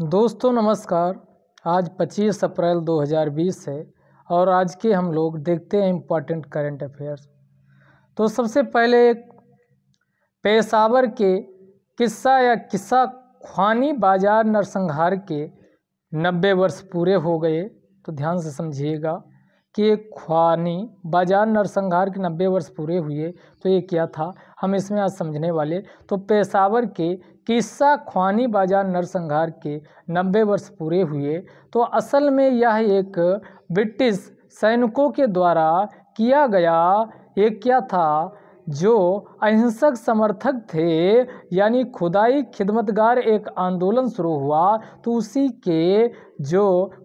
दोस्तों नमस्कार आज 25 अप्रैल 2020 है और आज के हम लोग देखते हैं इम्पॉर्टेंट करंट अफेयर्स तो सबसे पहले एक पेशावर के किस्सा या किस्सा ख्वानी बाजार नरसंहार के 90 वर्ष पूरे हो गए तो ध्यान से समझिएगा कि एक खानी बाजार नरसंहार के 90 वर्ष पूरे हुए तो ये क्या था हम इसमें आज समझने वाले तो पेशावर के किस्सा ख्वानी बाजार नरसंहार के नब्बे वर्ष पूरे हुए तो असल में यह एक ब्रिटिश सैनिकों के द्वारा किया गया एक क्या था जो अहिंसक समर्थक थे यानी खुदाई खिदमतगार एक आंदोलन शुरू हुआ तो उसी के जो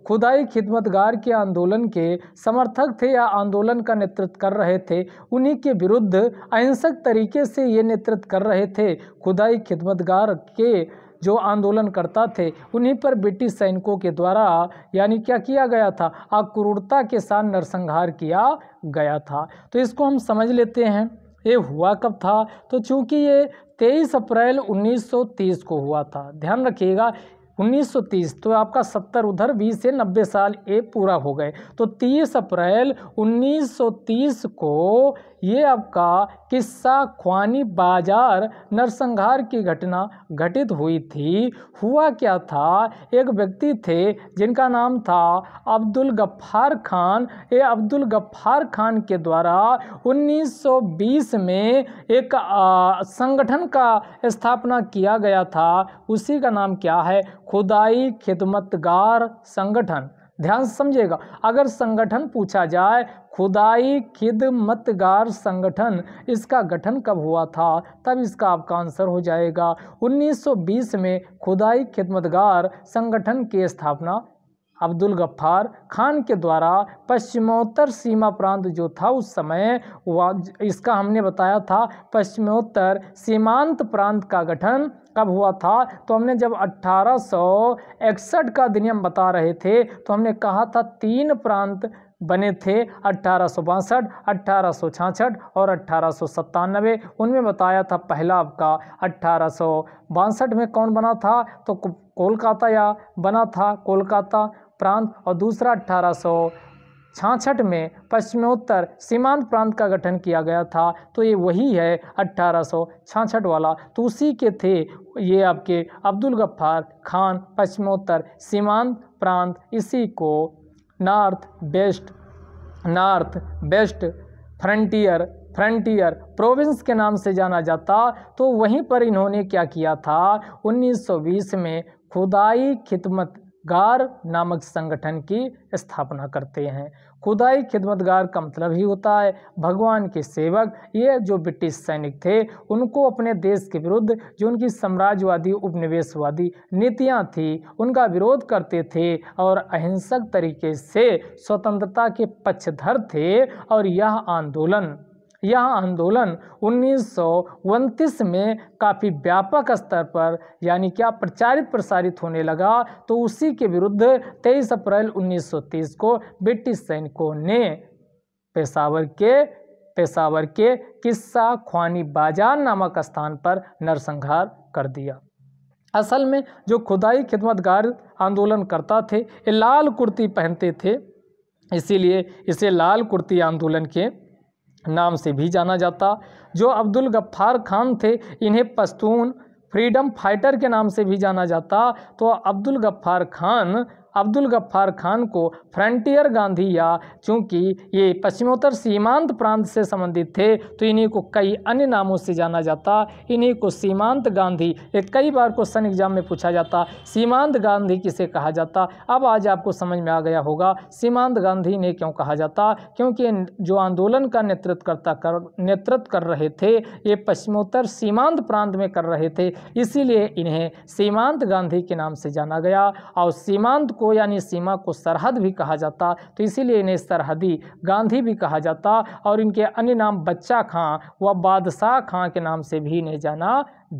खुदाई खिदमतगार के आंदोलन के समर्थक थे या आंदोलन का नेतृत्व कर रहे थे उन्हीं के विरुद्ध अहिंसक तरीके से ये नेतृत्व कर रहे थे खुदाई खिदमतगार के जो आंदोलन करता थे उन्हीं पर ब्रिटिश सैनिकों के द्वारा यानी क्या किया गया था अक्रूरता के साथ नरसंहार किया गया था तो इसको हम समझ लेते हैं ये हुआ कब था तो चूंकि ये 23 अप्रैल 1930 को हुआ था ध्यान रखिएगा 1930 तो आपका 70 उधर 20 से 90 साल ये पूरा हो गए तो 30 अप्रैल 1930 को ये आपका किस्सा ख्वानी बाजार नरसंहार की घटना घटित हुई थी हुआ क्या था एक व्यक्ति थे जिनका नाम था अब्दुल गफ्फार खान ये अब्दुल गफ्फार खान के द्वारा 1920 में एक आ, संगठन का स्थापना किया गया था उसी का नाम क्या है खुदाई खिदमतगार संगठन ध्यान से अगर संगठन पूछा जाए खुदाई खिदमतगार संगठन इसका गठन कब हुआ था तब इसका आपका आंसर हो जाएगा 1920 में खुदाई खिदमतगार संगठन की स्थापना अब्दुल गफ्फार खान के द्वारा पश्चिमोत्तर सीमा प्रांत जो था उस समय इसका हमने बताया था पश्चिमोत्तर सीमांत प्रांत का गठन कब हुआ था तो हमने जब अठारह का अधिनियम बता रहे थे तो हमने कहा था तीन प्रांत बने थे अट्ठारह सौ बासठ सौ और अट्ठारह सौ उनमें बताया था पहला आपका अट्ठारह सौ बासठ में कौन बना था तो कोलकाता या बना था कोलकाता प्रांत और दूसरा अठारह में पश्चिमोत्तर सीमांत प्रांत का गठन किया गया था तो ये वही है अट्ठारह वाला तो उसी के थे ये आपके अब्दुल गफ्फार खान पश्चिमोत्तर सीमांत प्रांत इसी को north west north west frontier frontier province के नाम से जाना जाता तो वहीं पर इन्होंने क्या किया था 1920 में खुदाई खिदमत गार नामक संगठन की स्थापना करते हैं खुदाई खिदमतगार का मतलब ही होता है भगवान के सेवक ये जो ब्रिटिश सैनिक थे उनको अपने देश के विरुद्ध जो उनकी साम्राज्यवादी उपनिवेशवादी नीतियाँ थी उनका विरोध करते थे और अहिंसक तरीके से स्वतंत्रता के पक्षधर थे और यह आंदोलन यह आंदोलन उन्नीस में काफ़ी व्यापक स्तर पर यानी क्या प्रचारित प्रसारित होने लगा तो उसी के विरुद्ध 23 अप्रैल 1930 को ब्रिटिश सैनिकों ने पेशावर के पेशावर के किस्सा ख्वानी बाजार नामक स्थान पर नरसंहार कर दिया असल में जो खुदाई खिदमतगार आंदोलन करता थे ये लाल कुर्ती पहनते थे इसीलिए इसे लाल कुर्ती आंदोलन के नाम से भी जाना जाता जो अब्दुल गफ्फार खान थे इन्हें पश्तून फ्रीडम फाइटर के नाम से भी जाना जाता तो अब्दुल गफ्फार खान अब्दुल गफ्फार खान को फ्रंटियर गांधी या चूँकि ये पश्चिमोत्तर सीमांत प्रांत से संबंधित थे तो इन्हीं को कई अन्य नामों से जाना जाता इन्हीं को सीमांत गांधी ये कई बार क्वेश्चन एग्जाम में पूछा जाता सीमांत गांधी किसे कहा जाता अब आज आपको समझ में आ गया होगा सीमांत गांधी ने क्यों कहा जाता क्योंकि जो आंदोलन का नेतृत्व करता कर नेतृत्व कर रहे थे ये पश्चिमोत्तर सीमांत प्रांत में कर रहे थे इसीलिए इन्हें सीमांत गांधी के नाम से जाना गया और सीमांत को को यानी सीमा को सरहद भी कहा जाता तो इसीलिए इन्हें सरहदी गांधी भी कहा जाता और इनके अन्य नाम बच्चा खां व बादशाह खां के नाम से भी इन्हें जाना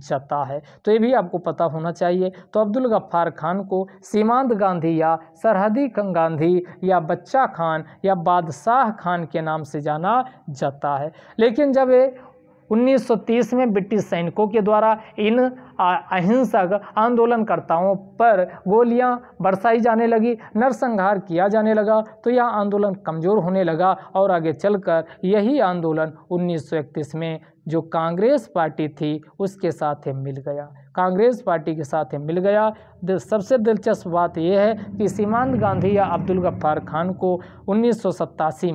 जाता है तो ये भी आपको पता होना चाहिए तो अब्दुल गफ्फार खान को सीमांत गांधी या सरहदी गांधी या बच्चा खान या बादशाह खान के नाम से जाना जाता है लेकिन जब ये 1930 में ब्रिटिश सैनिकों के द्वारा इन अहिंसक आंदोलनकर्ताओं पर गोलियां बरसाई जाने लगी नरसंहार किया जाने लगा तो यह आंदोलन कमज़ोर होने लगा और आगे चलकर यही आंदोलन 1931 में जो कांग्रेस पार्टी थी उसके साथ मिल गया कांग्रेस पार्टी के साथ मिल गया सबसे दिलचस्प बात यह है कि सीमांत गांधी या अब्दुल गफ्फार खान को उन्नीस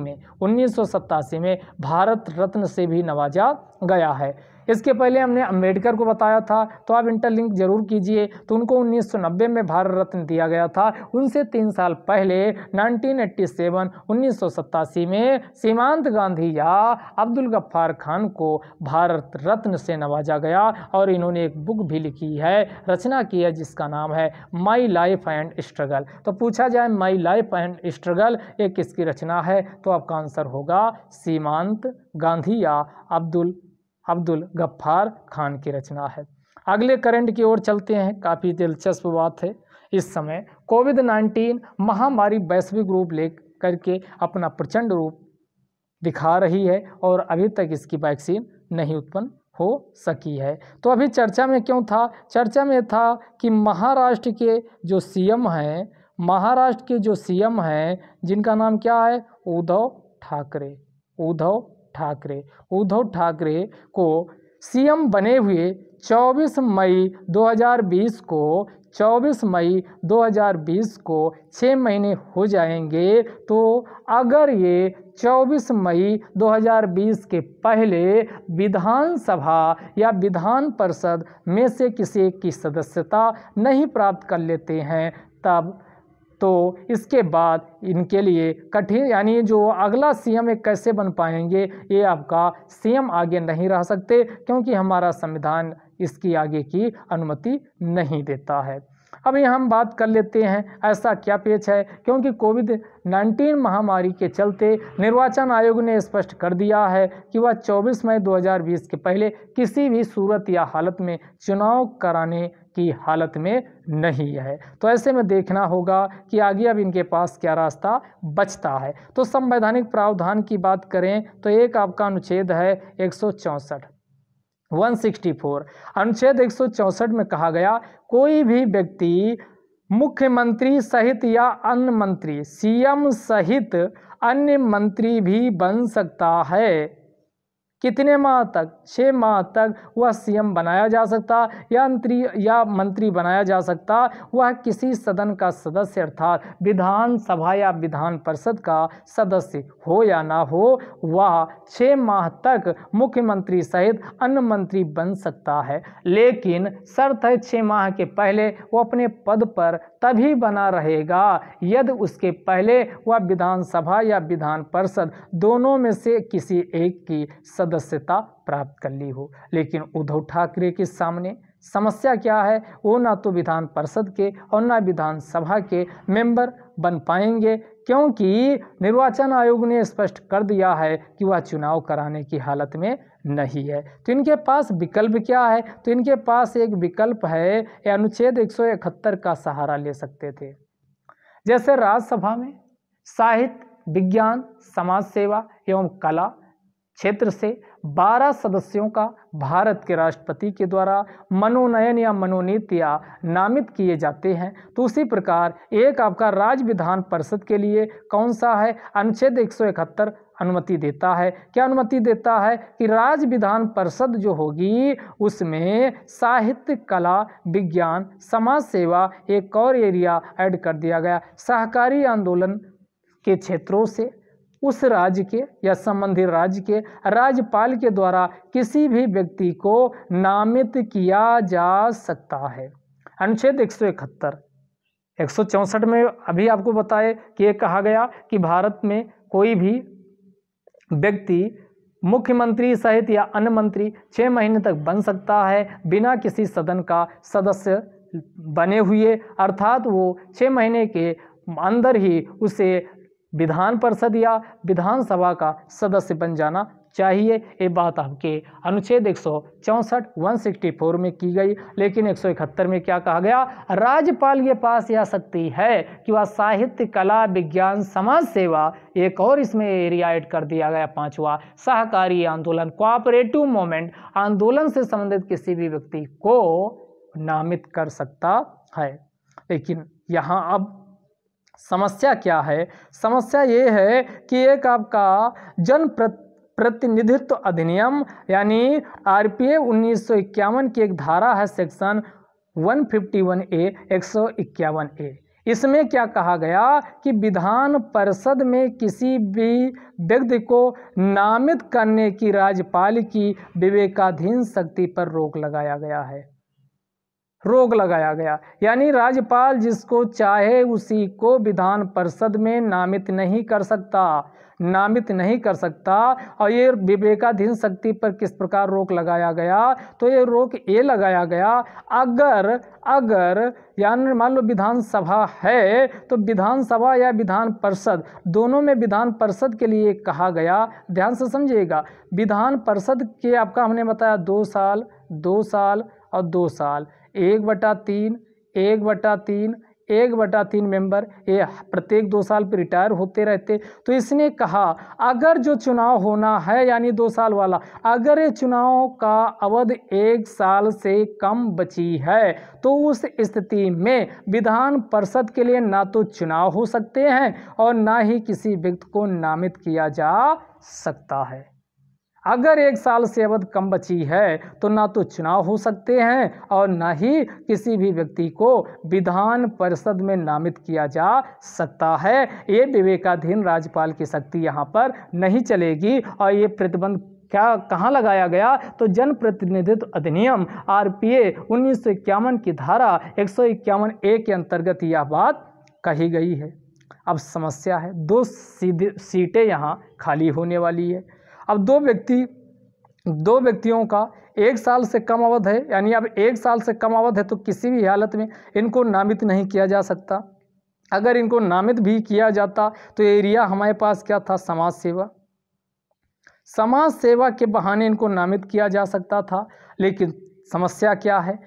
में उन्नीस में भारत रत्न से भी नवाजा गया है इसके पहले हमने अम्बेडकर को बताया था तो आप इंटरलिंक जरूर कीजिए तो उनको 1990 में भारत रत्न दिया गया था उनसे तीन साल पहले 1987 1987 में सीमांत गांधी या अब्दुल गफ्फार खान को भारत रत्न से नवाजा गया और इन्होंने एक बुक भी लिखी है रचना की है जिसका नाम है माई लाइफ एंड स्ट्रगल तो पूछा जाए माई लाइफ एंड स्ट्रगल एक किसकी रचना है तो आपका आंसर होगा सीमांत गांधी या अब्दुल अब्दुल गफ्फार खान की रचना है अगले करंट की ओर चलते हैं काफ़ी दिलचस्प बात है इस समय कोविड नाइन्टीन महामारी वैश्विक रूप ले करके अपना प्रचंड रूप दिखा रही है और अभी तक इसकी वैक्सीन नहीं उत्पन्न हो सकी है तो अभी चर्चा में क्यों था चर्चा में था कि महाराष्ट्र के जो सीएम हैं महाराष्ट्र के जो सीएम हैं जिनका नाम क्या है उद्धव ठाकरे उद्धव ठाकरे उद्धव ठाकरे को सीएम बने हुए 24 मई 2020 को 24 मई 2020 को छः महीने हो जाएंगे तो अगर ये 24 मई 2020 के पहले विधानसभा या विधान परिषद में से किसी की सदस्यता नहीं प्राप्त कर लेते हैं तब तो इसके बाद इनके लिए कठिन यानी जो अगला सीएम एक कैसे बन पाएंगे ये आपका सीएम आगे नहीं रह सकते क्योंकि हमारा संविधान इसकी आगे की अनुमति नहीं देता है अभी हम बात कर लेते हैं ऐसा क्या पेच है क्योंकि कोविड 19 महामारी के चलते निर्वाचन आयोग ने स्पष्ट कर दिया है कि वह 24 मई 2020 के पहले किसी भी सूरत या हालत में चुनाव कराने की हालत में नहीं है तो ऐसे में देखना होगा कि आगे अब इनके पास क्या रास्ता बचता है तो संवैधानिक प्रावधान की बात करें तो एक आपका अनुच्छेद है एक 164 अनुच्छेद एक में कहा गया कोई भी व्यक्ति मुख्यमंत्री सहित या अन्य मंत्री सीएम सहित अन्य मंत्री भी बन सकता है कितने माह तक छः माह तक वह सीएम बनाया जा सकता या मंत्री या मंत्री बनाया जा सकता वह किसी सदन का सदस्य अर्थात विधानसभा या विधान परिषद का सदस्य हो या ना हो वह छः माह तक मुख्यमंत्री सहित अन्य मंत्री बन सकता है लेकिन शर्त है छः माह के पहले वो अपने पद पर तभी बना रहेगा यदि उसके पहले वह विधानसभा या विधान परिषद दोनों में से किसी एक की सदस्य सदस्यता प्राप्त कर ली हो लेकिन उद्धव ठाकरे के सामने समस्या क्या है वो ना तो विधान परिषद के और ना विधानसभा के मेंबर बन पाएंगे क्योंकि निर्वाचन आयोग ने स्पष्ट कर दिया है कि वह चुनाव कराने की हालत में नहीं है तो इनके पास विकल्प क्या है तो इनके पास एक विकल्प है एक अनुच्छेद इकहत्तर का सहारा ले सकते थे जैसे राज्यसभा में साहित्य विज्ञान समाज सेवा एवं कला क्षेत्र से 12 सदस्यों का भारत के राष्ट्रपति के द्वारा मनोनयन या मनोनीत या नामित किए जाते हैं तो उसी प्रकार एक आपका राज्य विधान परिषद के लिए कौन सा है अनुच्छेद एक अनुमति देता है क्या अनुमति देता है कि राज्य विधान परिषद जो होगी उसमें साहित्य कला विज्ञान समाज सेवा एक और एरिया ऐड कर दिया गया सहकारी आंदोलन के क्षेत्रों से उस राज्य के या संबंधित राज्य के राज्यपाल के द्वारा किसी भी व्यक्ति को नामित किया जा सकता है अनुच्छेद एक सौ इकहत्तर एक सौ चौंसठ में अभी आपको बताए कि कहा गया कि भारत में कोई भी व्यक्ति मुख्यमंत्री सहित या अन्य मंत्री छः महीने तक बन सकता है बिना किसी सदन का सदस्य बने हुए अर्थात वो छः महीने के अंदर ही उसे विधान परिषद या विधानसभा का सदस्य बन जाना चाहिए ये बात आपके अनुच्छेद एक सौ चौंसठ वन सिक्सटी फोर में की गई लेकिन एक सौ इकहत्तर में क्या कहा गया राज्यपाल के पास यह शक्ति है कि वह साहित्य कला विज्ञान समाज सेवा एक और इसमें एरिया ऐड कर दिया गया पांचवा सहकारी आंदोलन कोऑपरेटिव मोमेंट आंदोलन से संबंधित किसी भी व्यक्ति को नामित कर सकता है लेकिन यहाँ अब समस्या क्या है समस्या ये है कि एक आपका जन प्रतिनिधित्व अधिनियम यानी आरपीए उन्नीस की एक धारा है सेक्शन 151 ए एक ए इसमें क्या कहा गया कि विधान परिषद में किसी भी व्यक्ति को नामित करने की राज्यपाल की विवेकाधीन शक्ति पर रोक लगाया गया है रोक लगाया गया यानी राज्यपाल जिसको चाहे उसी को विधान परिषद में नामित नहीं कर सकता नामित नहीं कर सकता और ये विवेकाधीन शक्ति पर किस प्रकार रोक लगाया गया तो ये रोक ये लगाया गया अगर अगर यानी मान लो विधानसभा है तो विधानसभा या विधान परिषद दोनों में विधान परिषद के लिए कहा गया ध्यान से समझिएगा विधान परिषद के आपका हमने बताया दो साल दो साल और दो साल एक बटा तीन एक बटा तीन एक बटा तीन मेंबर ये प्रत्येक दो साल पर रिटायर होते रहते तो इसने कहा अगर जो चुनाव होना है यानी दो साल वाला अगर ये चुनाव का अवध एक साल से कम बची है तो उस स्थिति में विधान परिषद के लिए ना तो चुनाव हो सकते हैं और ना ही किसी व्यक्ति को नामित किया जा सकता है अगर एक साल से अवध कम बची है तो ना तो चुनाव हो सकते हैं और ना ही किसी भी व्यक्ति को विधान परिषद में नामित किया जा सकता है ये विवेकाधीन राज्यपाल की शक्ति यहाँ पर नहीं चलेगी और ये प्रतिबंध क्या कहाँ लगाया गया तो जनप्रतिनिधित्व अधिनियम आर पी ए उन्नीस की धारा एक सौ ए के अंतर्गत यह बात कही गई है अब समस्या है दो सीधे सीटें यहाँ खाली होने वाली है अब दो व्यक्ति दो व्यक्तियों का एक साल से कम अवध है यानी अब एक साल से कम अवध है तो किसी भी हालत में इनको नामित नहीं किया जा सकता अगर इनको नामित भी किया जाता तो एरिया हमारे पास क्या था समाज सेवा समाज सेवा के बहाने इनको नामित किया जा सकता था लेकिन समस्या क्या है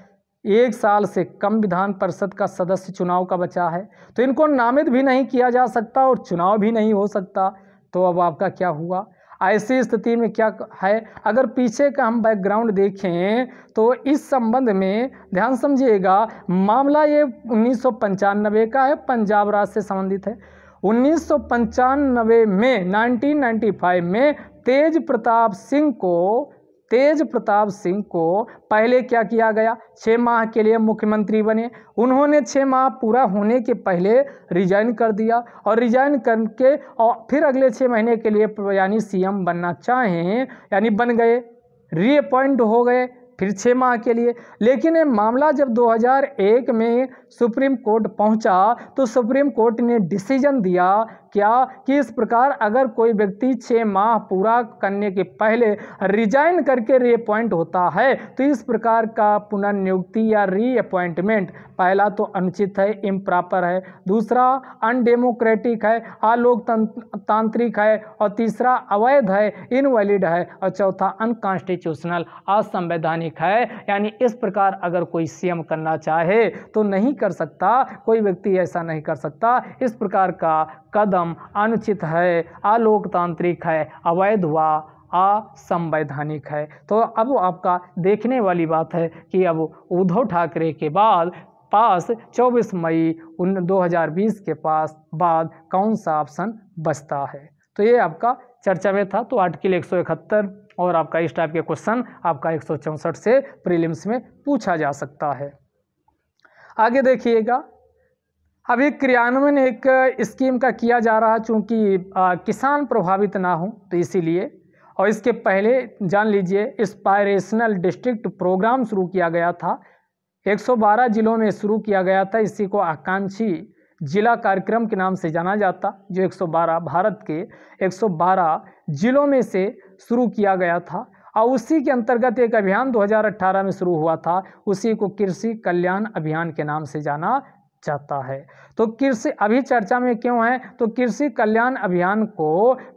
एक साल से कम विधान परिषद का सदस्य चुनाव का बचा है तो इनको नामित भी नहीं किया जा सकता और चुनाव भी नहीं हो सकता तो अब आपका क्या हुआ ऐसी स्थिति में क्या है अगर पीछे का हम बैकग्राउंड देखें तो इस संबंध में ध्यान समझिएगा मामला ये उन्नीस का है पंजाब राज से संबंधित है उन्नीस में 1995 में तेज प्रताप सिंह को तेज प्रताप सिंह को पहले क्या किया गया छः माह के लिए मुख्यमंत्री बने उन्होंने छः माह पूरा होने के पहले रिजाइन कर दिया और रिजाइन करके और फिर अगले छः महीने के लिए यानी सीएम बनना चाहें यानी बन गए रीअपॉइंट हो गए फिर छः माह के लिए लेकिन ये मामला जब 2001 में सुप्रीम कोर्ट पहुंचा तो सुप्रीम कोर्ट ने डिसीजन दिया क्या कि इस प्रकार अगर कोई व्यक्ति छः माह पूरा करने के पहले रिजाइन करके रीअपॉइंट होता है तो इस प्रकार का पुनर्नियुक्ति या रीअपॉइंटमेंट पहला तो अनुचित है इम्प्रॉपर है दूसरा अनडेमोक्रेटिक है अलोकतांत्रिक है और तीसरा अवैध है इनवैलिड है और चौथा अनकॉन्स्टिट्यूशनल असंवैधानिक है यानी इस प्रकार अगर कोई सीएम करना चाहे तो नहीं कर सकता कोई व्यक्ति ऐसा नहीं कर सकता इस प्रकार का कदम अनुचित है अलोकतांत्रिक है अवैध हुआ असंवैधानिक है तो अब आपका देखने वाली बात है कि अब उद्धव ठाकरे के बाद पास 24 मई उन 2020 के पास बाद कौन सा ऑप्शन बचता है तो ये आपका चर्चा में था तो आर्टिकल एक और आपका इस टाइप के क्वेश्चन आपका एक से प्रीलिम्स में पूछा जा सकता है आगे देखिएगा अभी क्रियान्वयन एक स्कीम का किया जा रहा है चूँकि किसान प्रभावित ना हो तो इसीलिए और इसके पहले जान लीजिए इंस्पायरेशनल डिस्ट्रिक्ट प्रोग्राम शुरू किया गया था 112 जिलों में शुरू किया गया था इसी को आकांक्षी जिला कार्यक्रम के नाम से जाना जाता जो 112 भारत के 112 जिलों में से शुरू किया गया था और उसी के अंतर्गत एक अभियान 2018 में शुरू हुआ था उसी को कृषि कल्याण अभियान के नाम से जाना चाहता है तो कृषि अभी चर्चा में क्यों है तो कृषि कल्याण अभियान को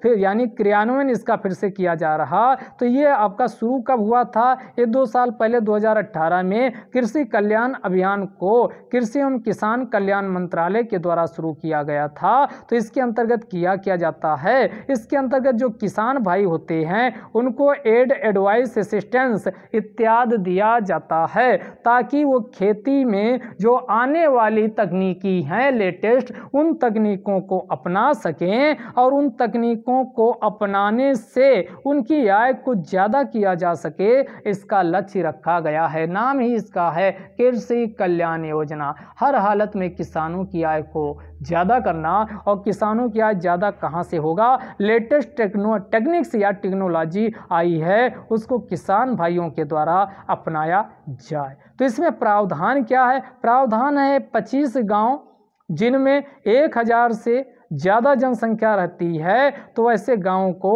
फिर यानी क्रियान्वयन इसका फिर से किया जा रहा तो ये आपका शुरू कब हुआ था ये दो साल पहले 2018 में कृषि कल्याण अभियान को कृषि एवं किसान कल्याण मंत्रालय के द्वारा शुरू किया गया था तो इसके अंतर्गत किया किया जाता है इसके अंतर्गत जो किसान भाई होते हैं उनको एड एडवाइस असिस्टेंस इत्यादि दिया जाता है ताकि वो खेती में जो आने वाली तकनीकी हैं लेटेस्ट उन तकनीकों को अपना सकें और उन तकनीकों को अपनाने से उनकी आय कुछ ज़्यादा किया जा सके इसका लक्ष्य रखा गया है नाम ही इसका है कृषि कल्याण योजना हर हालत में किसानों की आय को ज़्यादा करना और किसानों की आज ज़्यादा कहाँ से होगा लेटेस्ट टेक्नो टेक्निक्स या टेक्नोलॉजी आई है उसको किसान भाइयों के द्वारा अपनाया जाए तो इसमें प्रावधान क्या है प्रावधान है पच्चीस गाँव जिनमें एक हज़ार से ज़्यादा जनसंख्या रहती है तो ऐसे गाँव को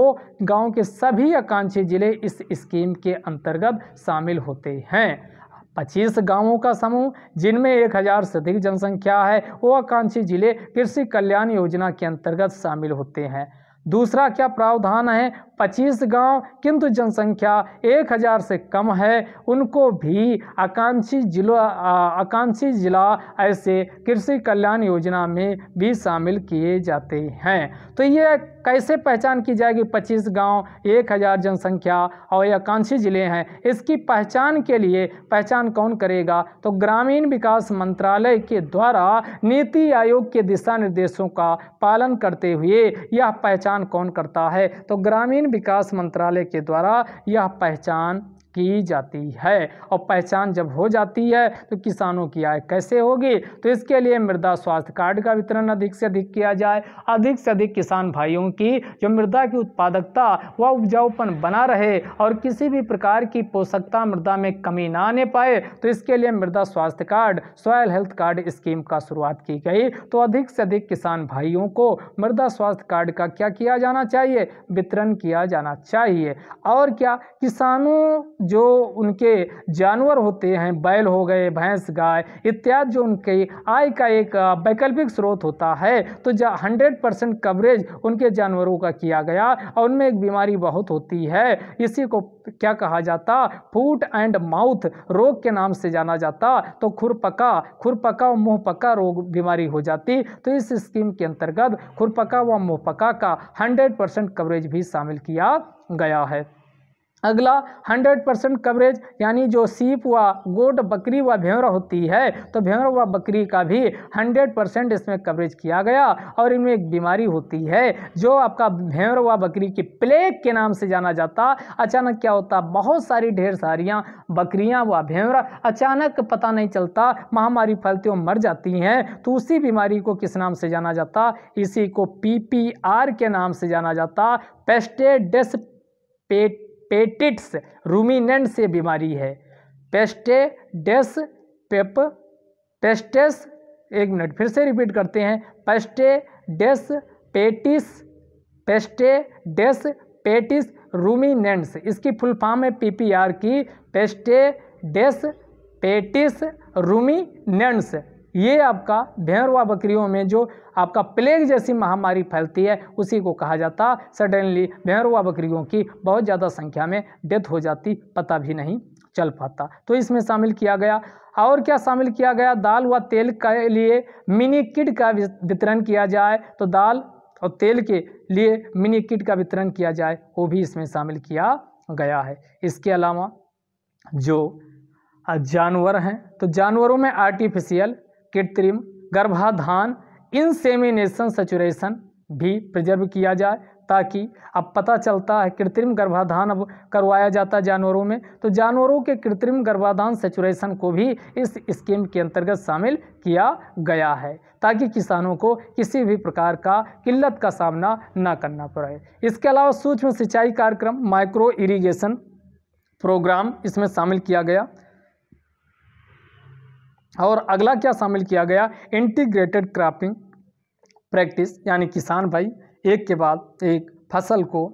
गाँव के सभी आकांक्षी ज़िले इस स्कीम के अंतर्गत शामिल होते हैं पच्चीस गांवों का समूह जिनमें एक हजार से अधिक जनसंख्या है वो आकांक्षी जिले कृषि कल्याण योजना के अंतर्गत शामिल होते हैं दूसरा क्या प्रावधान है 25 गांव किंतु जनसंख्या 1000 से कम है उनको भी आकांक्षी जिला आकांक्षी जिला ऐसे कृषि कल्याण योजना में भी शामिल किए जाते हैं तो ये कैसे पहचान की जाएगी पच्चीस गांव हज़ार जनसंख्या और आकांक्षी ज़िले हैं इसकी पहचान के लिए पहचान कौन करेगा तो ग्रामीण विकास मंत्रालय के द्वारा नीति आयोग के दिशा निर्देशों का पालन करते हुए यह पहचान कौन करता है तो ग्रामीण विकास मंत्रालय के द्वारा यह पहचान की जाती है और पहचान जब हो जाती है तो किसानों की आय कैसे होगी तो इसके लिए मृदा स्वास्थ्य कार्ड का वितरण अधिक से अधिक किया जाए अधिक से अधिक किसान भाइयों की जो मृदा की उत्पादकता व उपजाऊपन बना रहे और किसी भी प्रकार की पोषकता मृदा में कमी ना आने पाए तो इसके लिए मृदा स्वास्थ्य card soil health card scheme का शुरुआत की गई तो अधिक से अधिक किसान भाइयों को मृदा स्वास्थ्य कार्ड का क्या किया जाना चाहिए वितरण किया जाना चाहिए और क्या किसानों जो उनके जानवर होते हैं बैल हो गए भैंस गाय इत्यादि जो उनके आय का एक वैकल्पिक स्रोत होता है तो हंड्रेड परसेंट कवरेज उनके जानवरों का किया गया और उनमें एक बीमारी बहुत होती है इसी को क्या कहा जाता फूट एंड माउथ रोग के नाम से जाना जाता तो खुरपका खुरपका व मुँहपका रोग बीमारी हो जाती तो इस स्कीम के अंतर्गत खुरपका व मुँहपका का हंड्रेड परसेंट कवरेज भी शामिल किया गया है अगला 100 परसेंट कवरेज यानी जो सीप व गोट बकरी व भेंवरा होती है तो भेंवरा व बकरी का भी 100 परसेंट इसमें कवरेज किया गया और इनमें एक बीमारी होती है जो आपका भेंवरा व बकरी की प्लेग के नाम से जाना जाता अचानक क्या होता बहुत सारी ढेर सारियाँ बकरियाँ व भेंवरा अचानक पता नहीं चलता महामारी फैलती हुए मर जाती हैं तो उसी बीमारी को किस नाम से जाना जाता इसी को पी के नाम से जाना जाता पेस्टेडेस पेट पेटिट्स रूमिनेंट से बीमारी है पेस्टेडेस पेप पेस्टेस एक मिनट फिर से रिपीट करते हैं peste des petits peste des petits ruminants इसकी फुल फॉर्म है पीपीआर की पेस्टेडेस पेटिस रूमिनेंट्स ये आपका भेड़ व बकरियों में जो आपका प्लेग जैसी महामारी फैलती है उसी को कहा जाता सडनली भेड़ व बकरियों की बहुत ज़्यादा संख्या में डेथ हो जाती पता भी नहीं चल पाता तो इसमें शामिल किया गया और क्या शामिल किया गया दाल व तेल के लिए मिनी किट का वितरण किया जाए तो दाल और तेल के लिए मिनी किट का वितरण किया जाए वो भी इसमें शामिल किया गया है इसके अलावा जो जानवर हैं तो जानवरों में आर्टिफिशियल कृत्रिम गर्भाधान इनसेमिनेशन सेचुरेशन भी प्रिजर्व किया जाए ताकि अब पता चलता है कृत्रिम गर्भाधान अब करवाया जाता है जानवरों में तो जानवरों के कृत्रिम गर्भाधान सेचुरेशन को भी इस स्कीम के अंतर्गत शामिल किया गया है ताकि किसानों को किसी भी प्रकार का किल्लत का सामना न करना पड़े इसके अलावा सूक्ष्म सिंचाई कार्यक्रम माइक्रो इरीगेशन प्रोग्राम इसमें शामिल किया गया और अगला क्या शामिल किया गया इंटीग्रेटेड क्रॉपिंग प्रैक्टिस यानी किसान भाई एक के बाद एक फसल को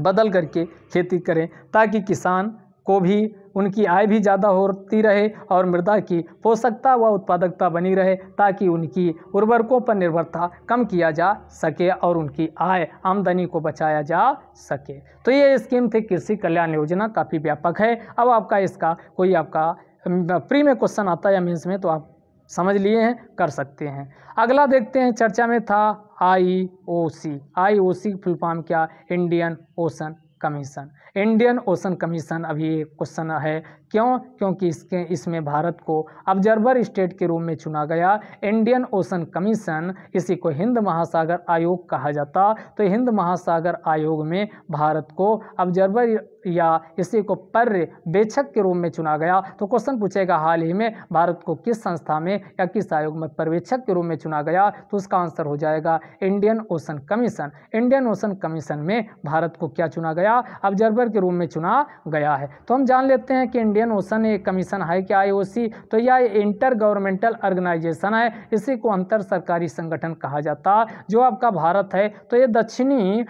बदल करके खेती करें ताकि किसान को भी उनकी आय भी ज़्यादा होती रहे और मृदा की पोषकता व उत्पादकता बनी रहे ताकि उनकी उर्वरकों पर निर्भरता कम किया जा सके और उनकी आय आमदनी को बचाया जा सके तो ये स्कीम थी कृषि कल्याण योजना काफ़ी व्यापक है अब आपका इसका कोई आपका प्री में क्वेश्चन आता है या मीन्स में तो आप समझ लिए हैं कर सकते हैं अगला देखते हैं चर्चा में था I O C I O C full form क्या Indian Ocean Commission Indian Ocean Commission अभी ये क्वेश्चन है क्यों क्योंकि इसके इसमें भारत को ऑब्जर्वर स्टेट के रूप में चुना गया इंडियन ओशन कमीशन इसी को हिंद महासागर आयोग कहा जाता तो हिंद महासागर आयोग में भारत को ऑब्जर्वर या इसी को पर्य बेचक के रूप में चुना गया तो क्वेश्चन पूछेगा हाल ही में भारत को किस संस्था में या किस आयोग में पर्यवेक्षक के रूप में चुना गया तो उसका आंसर हो जाएगा Indian Ocean Commission Indian Ocean Commission में भारत को क्या चुना गया ऑब्जर्वर के रूप में चुना गया है तो हम जान लेते हैं कि इंडियन ओशन एक कमीशन है क्या आई तो यह इंटर गवर्नमेंटल ऑर्गेनाइजेशन है इसी को अंतर सरकारी संगठन कहा जाता जो आपका भारत है तो ये दक्षिणी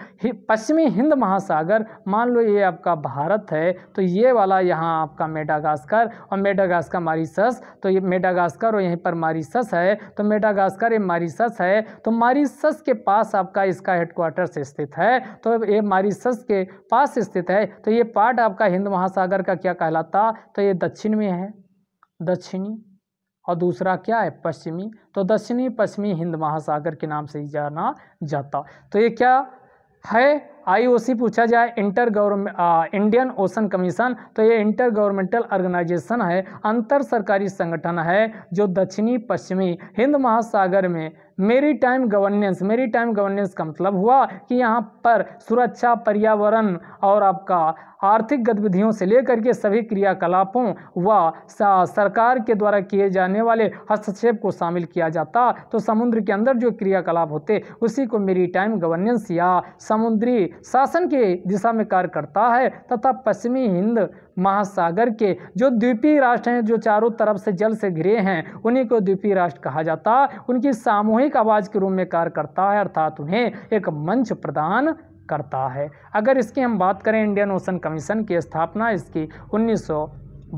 पश्चिमी हिंद महासागर मान लो ये आपका भारत है तो ये वाला यहाँ आपका मेडागास्कर और मेडागास्कर मारिसस तो ये मेडागास्कर और यहीं पर मारिसस है तो मेडागास्कर ये मारिसस है तो मारिसस के पास आपका इसका हेडक्वार्टर स्थित है तो ये मारिसस के पास स्थित है तो ये पार्ट आपका हिंद महासागर का क्या कहलाता तो ये दक्षिण में है दक्षिणी और दूसरा क्या है पश्चिमी तो दक्षिणी पश्चिमी हिंद महासागर के नाम से ही जाना जाता तो ये क्या है आईओसी पूछा जाए inter government Indian Ocean Commission तो ये इंटर गवर्नमेंटल ऑर्गेनाइजेशन है अंतर सरकारी संगठन है जो दक्षिणी पश्चिमी हिंद महासागर में maritime governance maritime governance का मतलब हुआ कि यहाँ पर सुरक्षा पर्यावरण और आपका आर्थिक गतिविधियों से लेकर के सभी क्रियाकलापों व सरकार के द्वारा किए जाने वाले हस्तक्षेप को शामिल किया जाता तो समुद्र के अंदर जो क्रियाकलाप होते उसी को मेरी टाइम गवर्नेंस या समुद्री शासन की दिशा में कार्य करता है तथा पश्चिमी हिंद महासागर के जो द्वीपीय राष्ट्र हैं जो चारों तरफ से जल से घिरे हैं उन्हीं को द्वीपीय राष्ट्र कहा जाता उनकी सामूहिक आवाज़ के रूप में कार्य करता है अर्थात उन्हें एक मंच प्रदान करता है अगर इसकी हम बात करें इंडियन ओशन कमीशन की स्थापना इसकी उन्नीस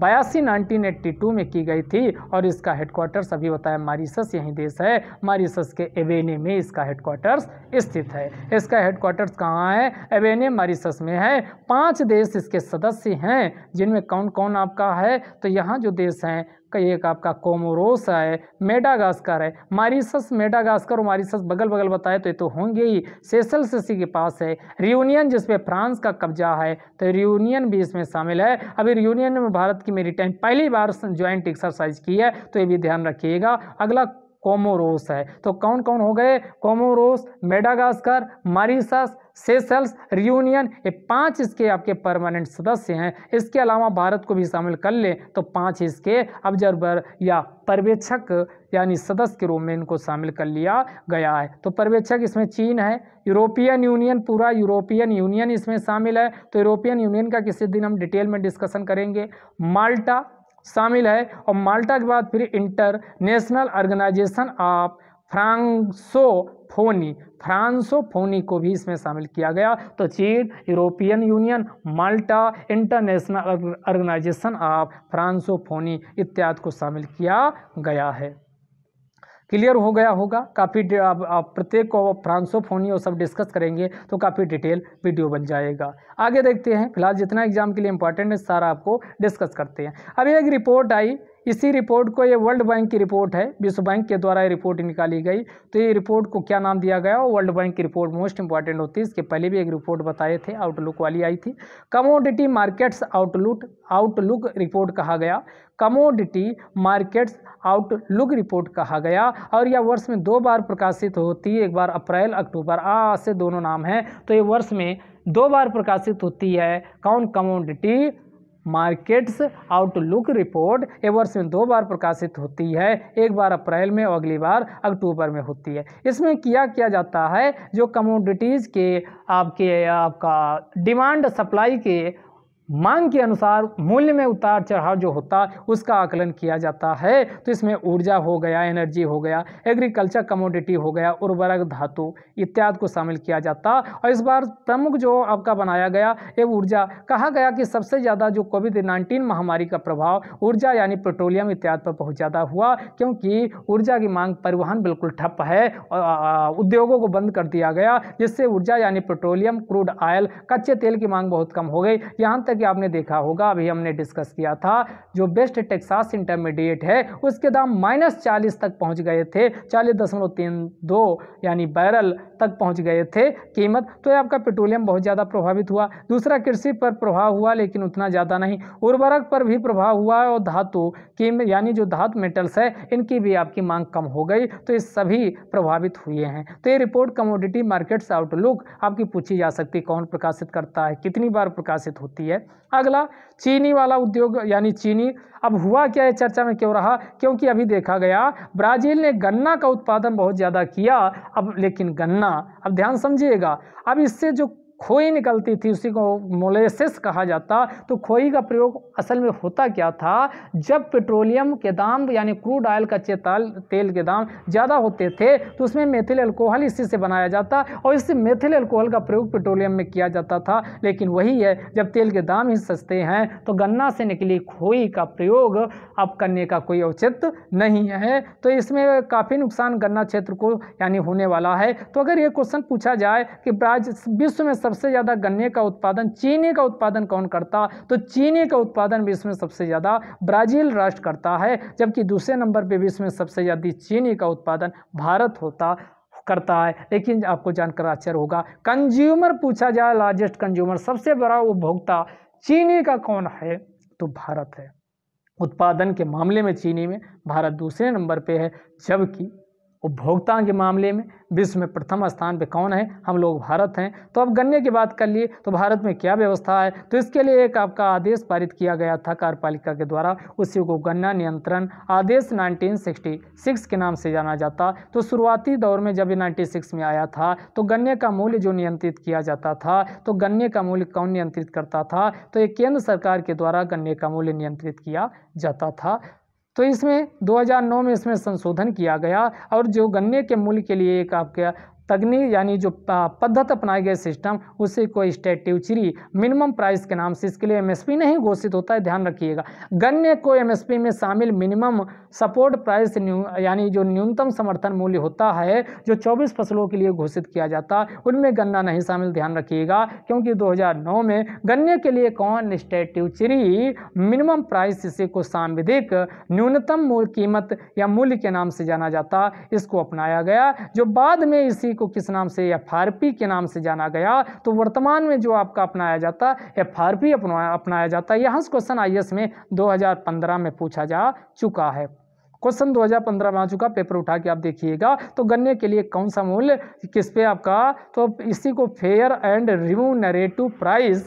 बयासी नाइनटीन एट्टी टू में की गई थी और इसका हेडक्वार्टर्स अभी बताया मारिसस यही देश है मारिसस के एवेने में इसका हेडक्वार्टर्स स्थित है इसका हेडक्वार्टर्स कहाँ है एवेने मारिसस में है पांच देश इसके सदस्य हैं जिनमें कौन कौन आपका है तो यहाँ जो देश हैं एक आपका कोमोरोस है मेडागास्कर है मारिसस मेडागास्कर और मारिसस बगल बगल बताए तो ये तो होंगे ही सेसल ससी के पास है रियूनियन जिसपे फ्रांस का कब्जा है तो रियूनियन भी इसमें शामिल है अभी रियूनियन में भारत की मेरी टाइम पहली बार ज्वाइंट एक्सरसाइज की है तो ये भी ध्यान रखिएगा अगला कोमोरोस है तो कौन कौन हो गए Comoros Madagascar Mauritius Seychelles Reunion ये पांच इसके आपके परमानेंट सदस्य हैं इसके अलावा भारत को भी शामिल कर लें तो पांच इसके ऑब्जर्वर या पर्यवेक्षक यानी सदस्य के रूप में इनको शामिल कर लिया गया है तो पर्यवेक्षक इसमें चीन है यूरोपियन यूनियन पूरा यूरोपियन यूनियन इसमें शामिल है तो यूरोपियन यूनियन का किसी दिन हम डिटेल में डिस्कशन करेंगे माल्टा शामिल है और माल्टा के बाद फिर International Organisation of Francophonie Francophonie को भी इसमें शामिल किया गया तो चीन European Union Malta International Organisation of Francophonie इत्यादि को शामिल किया गया है क्लियर हो गया होगा काफ़ी प्रत्येक को फ्रांसोफोनी और सब डिस्कस करेंगे तो काफ़ी डिटेल वीडियो बन जाएगा आगे देखते हैं फिलहाल जितना एग्जाम के लिए इंपॉर्टेंट है सारा आपको डिस्कस करते हैं अभी एक रिपोर्ट आई इसी रिपोर्ट को ये वर्ल्ड बैंक की रिपोर्ट है विश्व बैंक के द्वारा ये रिपोर्ट निकाली गई तो ये रिपोर्ट को क्या नाम दिया गया वर्ल्ड बैंक की रिपोर्ट मोस्ट इंपॉर्टेंट होती है इसके पहले भी एक रिपोर्ट बताए थे आउटलुक वाली आई थी commodity markets outlook outlook report कहा गया कमोडिटी मार्केट्स आउटलुक रिपोर्ट कहा गया और यह वर्ष में दो बार प्रकाशित होती है एक बार अप्रैल अक्टूबर आ से दोनों नाम हैं तो ये वर्ष में दो बार प्रकाशित होती है कौन कमोडिटी मार्केट्स आउटलुक रिपोर्ट ये वर्ष में दो बार प्रकाशित होती है एक बार अप्रैल में और अगली बार अक्टूबर में होती है इसमें क्या किया जाता है जो कमोडिटीज़ के आपके आपका डिमांड सप्लाई के मांग के अनुसार मूल्य में उतार चढ़ाव जो होता उसका आकलन किया जाता है तो इसमें ऊर्जा हो गया एनर्जी हो गया एग्रीकल्चर कमोडिटी हो गया उर्वरक धातु इत्यादि को शामिल किया जाता और इस बार प्रमुख जो आपका बनाया गया ये ऊर्जा कहा गया कि सबसे ज़्यादा जो कोविड नाइन्टीन महामारी का प्रभाव ऊर्जा यानी पेट्रोलियम इत्यादि पर बहुत ज़्यादा हुआ क्योंकि ऊर्जा की मांग परिवहन बिल्कुल ठप है और उद्योगों को बंद कर दिया गया जिससे ऊर्जा यानी पेट्रोलियम क्रूड ऑयल कच्चे तेल की मांग बहुत कम हो गई यहाँ तक कि आपने देखा होगा अभी हमने डिस्कस किया था जो बेस्ट टेक्सास इंटरमीडिएट है उसके दाम माइनस चालीस तक पहुंच गए थे चालीस दशमलव तीन दो यानी बैरल तक पहुंच गए थे कीमत तो आपका पेट्रोलियम बहुत ज़्यादा प्रभावित हुआ दूसरा कृषि पर प्रभाव हुआ लेकिन उतना ज़्यादा नहीं उर्वरक पर भी प्रभाव हुआ और धातु की यानी जो धातु मेटल्स है इनकी भी आपकी मांग कम हो गई तो ये सभी प्रभावित हुए हैं तो ये रिपोर्ट कमोडिटी मार्केट्स आउटलुक आपकी पूछी जा सकती है कौन प्रकाशित करता है कितनी बार प्रकाशित होती है अगला चीनी वाला उद्योग यानी चीनी अब हुआ क्या है चर्चा में क्यों रहा क्योंकि अभी देखा गया ब्राज़ील ने गन्ना का उत्पादन बहुत ज़्यादा किया अब लेकिन गन्ना अब ध्यान समझिएगा अब इससे जो खोई निकलती थी उसी को मोलेसिस कहा जाता तो खोई का प्रयोग असल में होता क्या था जब पेट्रोलियम के दाम यानी क्रूड ऑयल कच्चे ताल तेल के दाम ज़्यादा होते थे तो उसमें मेथिल अल्कोहल इसी से बनाया जाता और इससे मेथिल अल्कोहल का प्रयोग पेट्रोलियम में किया जाता था लेकिन वही है जब तेल के दाम ही सस्ते हैं तो गन्ना से निकली खोई का प्रयोग अब करने का कोई औचित्य नहीं है तो इसमें काफ़ी नुकसान गन्ना क्षेत्र को यानी होने वाला है तो अगर ये क्वेश्चन पूछा जाए कि विश्व में सबसे ज़्यादा गन्ने का उत्पादन चीनी का उत्पादन कौन करता तो चीनी का उत्पादन विश्व में सबसे ज़्यादा ब्राज़ील राष्ट्र करता है जबकि दूसरे नंबर पर विश्व में सबसे ज़्यादा चीनी का उत्पादन भारत होता करता है लेकिन आपको जानकर आश्चर्य होगा कंज्यूमर पूछा जाए लार्जेस्ट कंज्यूमर सबसे बड़ा उपभोक्ता चीनी का कौन है तो भारत है उत्पादन के मामले में चीनी में भारत दूसरे नंबर पे है जबकि उपभोक्ता के मामले में विश्व में प्रथम स्थान पे कौन है हम लोग भारत हैं तो अब गन्ने की बात कर लिए तो भारत में क्या व्यवस्था है तो इसके लिए एक आपका आदेश पारित किया गया था कार्यपालिका के द्वारा उसी को गन्ना नियंत्रण आदेश 1966 के नाम से जाना जाता तो शुरुआती दौर में जब ये नाइन्टी में आया था तो गन्ने का मूल्य जो नियंत्रित किया जाता था तो गन्ने का मूल्य कौन नियंत्रित करता था तो ये केंद्र सरकार के द्वारा गन्ने का मूल्य नियंत्रित किया जाता था तो इसमें 2009 में इसमें संशोधन किया गया और जो गन्ने के मूल्य के लिए एक आपका तगनी यानी जो पद्धत अपनाई गई सिस्टम उसी को स्टेट्यूचरी मिनिमम प्राइस के नाम से इसके लिए एमएसपी नहीं घोषित होता है ध्यान रखिएगा गन्ने को एमएसपी में शामिल मिनिमम सपोर्ट प्राइस यानी जो न्यूनतम समर्थन मूल्य होता है जो 24 फसलों के लिए घोषित किया जाता है उनमें गन्ना नहीं शामिल ध्यान रखिएगा क्योंकि दो में गन्ने के लिए कौन स्टेट्यूचरी मिनिमम प्राइस इसी को सांविधिक न्यूनतम कीमत या मूल्य के नाम से जाना जाता इसको अपनाया गया जो बाद में इसी को किस नाम से एफ के नाम से जाना गया तो वर्तमान में जो आपका अपनाया जाता है एफ अपना अपनाया जाता है यह हंस क्वेश्चन आई में 2015 में पूछा जा चुका है क्वेश्चन 2015 में आ चुका पेपर उठा के आप देखिएगा तो गन्ने के लिए कौन सा मूल्य किस पे आपका तो इसी को फेयर एंड रिमूनरेटिव प्राइस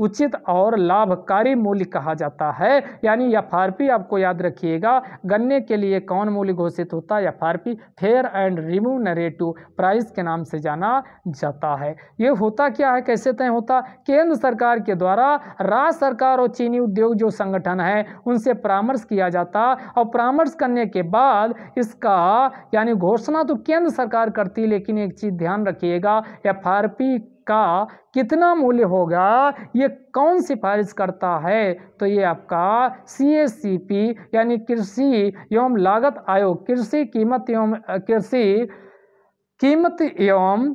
उचित और लाभकारी मूल्य कहा जाता है यानी एफ आपको याद रखिएगा गन्ने के लिए कौन मूल्य घोषित होता है F fair and remunerative price के नाम से जाना जाता है ये होता क्या है कैसे तय होता केंद्र सरकार के द्वारा राज्य सरकार और चीनी उद्योग जो संगठन है उनसे परामर्श किया जाता और परामर्श करने के बाद इसका यानी घोषणा तो केंद्र सरकार करती लेकिन एक चीज़ ध्यान रखिएगा एफ का कितना मूल्य होगा ये कौन सिफारिश करता है तो ये आपका सी एस सी पी यानी कृषि एवं लागत आयोग कृषि कीमत एवं कृषि कीमत एवं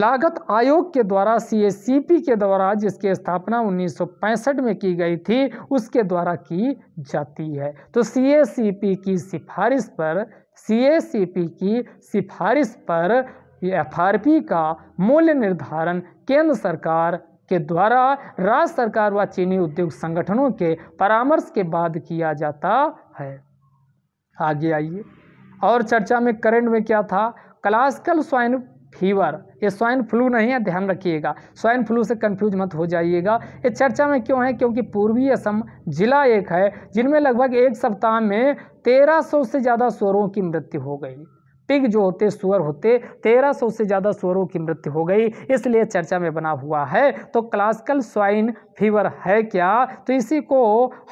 लागत आयोग के द्वारा सी के द्वारा जिसकी स्थापना 1965 में की गई थी उसके द्वारा की जाती है तो सी की सिफारिश पर सी की सिफारिश पर ये एफआरपी का मूल्य निर्धारण केंद्र सरकार के द्वारा राज्य सरकार व चीनी उद्योग संगठनों के परामर्श के बाद किया जाता है आगे आइए और चर्चा में करंट में क्या था क्लासिकल स्वाइन फीवर ये स्वाइन फ्लू नहीं है ध्यान रखिएगा स्वाइन फ्लू से कंफ्यूज मत हो जाइएगा ये चर्चा में क्यों है क्योंकि पूर्वी असम जिला एक है जिनमें लगभग एक सप्ताह में 1300 से ज़्यादा स्वरों की मृत्यु हो गई पिग जो होते सुअर होते 1300 से ज़्यादा सुअरों की मृत्यु हो गई इसलिए चर्चा में बना हुआ है तो क्लासिकल स्वाइन फीवर है क्या तो इसी को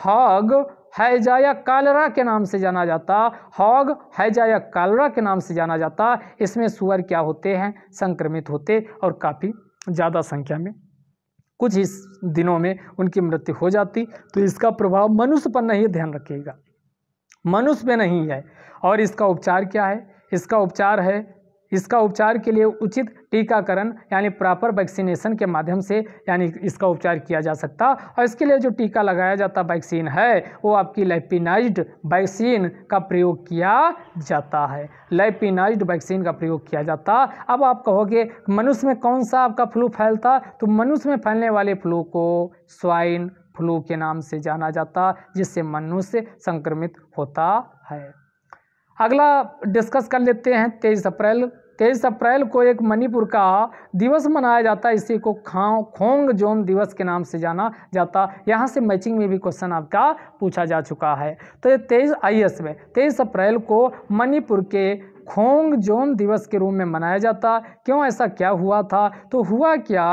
हॉग हैजा या कालरा के नाम से जाना जाता हॉग हैजा या कालरा के नाम से जाना जाता इसमें सुअर क्या होते हैं संक्रमित होते और काफ़ी ज़्यादा संख्या में कुछ ही दिनों में उनकी मृत्यु हो जाती तो इसका प्रभाव मनुष्य पर नहीं ध्यान रखिएगा मनुष्य में नहीं है और इसका उपचार क्या है इसका उपचार है इसका उपचार के लिए उचित टीकाकरण यानी प्रॉपर वैक्सीनेशन के माध्यम से यानी इसका उपचार किया जा सकता और इसके लिए जो टीका लगाया जाता वैक्सीन है वो आपकी लेपिनाइज्ड वैक्सीन का प्रयोग किया जाता है लेपिनाइज्ड वैक्सीन का प्रयोग किया जाता अब आप कहोगे मनुष्य में कौन सा आपका फ्लू फैलता तो मनुष्य में फैलने वाले फ्लू को स्वाइन फ्लू के नाम से जाना जाता जिससे मनुष्य संक्रमित होता है अगला डिस्कस कर लेते हैं तेईस अप्रैल तेईस अप्रैल को एक मणिपुर का दिवस मनाया जाता है इसी को खाओ खोंग जोन दिवस के नाम से जाना जाता यहाँ से मैचिंग में भी क्वेश्चन आपका पूछा जा चुका है तो ये तेईस आई में तेईस अप्रैल को मणिपुर के खोंग जोन दिवस के रूप में मनाया जाता क्यों ऐसा क्या हुआ था तो हुआ क्या